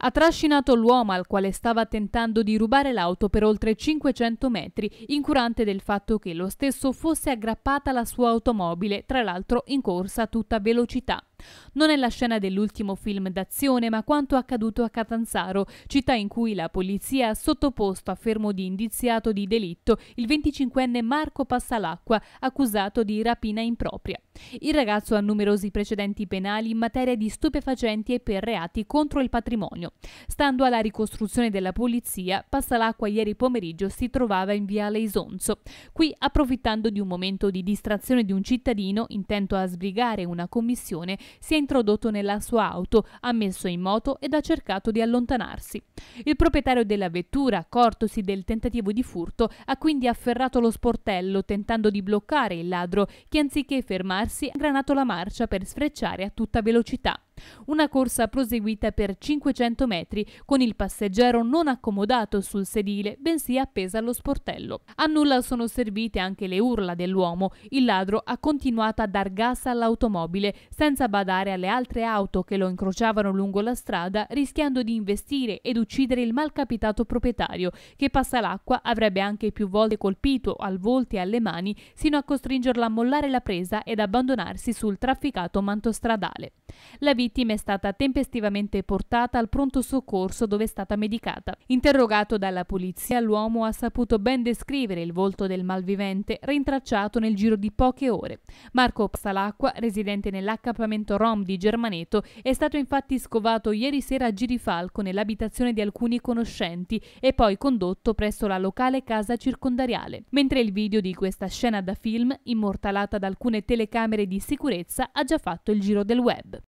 Ha trascinato l'uomo al quale stava tentando di rubare l'auto per oltre 500 metri, incurante del fatto che lo stesso fosse aggrappata alla sua automobile, tra l'altro in corsa a tutta velocità. Non è la scena dell'ultimo film d'azione, ma quanto accaduto a Catanzaro, città in cui la polizia ha sottoposto a fermo di indiziato di delitto il 25enne Marco Passalacqua, accusato di rapina impropria. Il ragazzo ha numerosi precedenti penali in materia di stupefacenti e per reati contro il patrimonio. Stando alla ricostruzione della polizia, Passalacqua ieri pomeriggio si trovava in Viale Isonzo. Qui, approfittando di un momento di distrazione di un cittadino intento a sbrigare una commissione, si è introdotto nella sua auto, ha messo in moto ed ha cercato di allontanarsi. Il proprietario della vettura, accortosi del tentativo di furto, ha quindi afferrato lo sportello tentando di bloccare il ladro che anziché fermarsi ha granato la marcia per sfrecciare a tutta velocità. Una corsa proseguita per 500 metri con il passeggero non accomodato sul sedile, bensì appeso allo sportello. A nulla sono servite anche le urla dell'uomo. Il ladro ha continuato a dar gas all'automobile senza badare alle altre auto che lo incrociavano lungo la strada, rischiando di investire ed uccidere il malcapitato proprietario che passa l'acqua avrebbe anche più volte colpito al volto e alle mani sino a costringerlo a mollare la presa ed abbandonarsi sul trafficato manto stradale. La vita vittima è stata tempestivamente portata al pronto soccorso dove è stata medicata. Interrogato dalla polizia, l'uomo ha saputo ben descrivere il volto del malvivente, rintracciato nel giro di poche ore. Marco Psalacqua, residente nell'accampamento Rom di Germaneto, è stato infatti scovato ieri sera a Girifalco nell'abitazione di alcuni conoscenti e poi condotto presso la locale casa circondariale, mentre il video di questa scena da film, immortalata da alcune telecamere di sicurezza, ha già fatto il giro del web.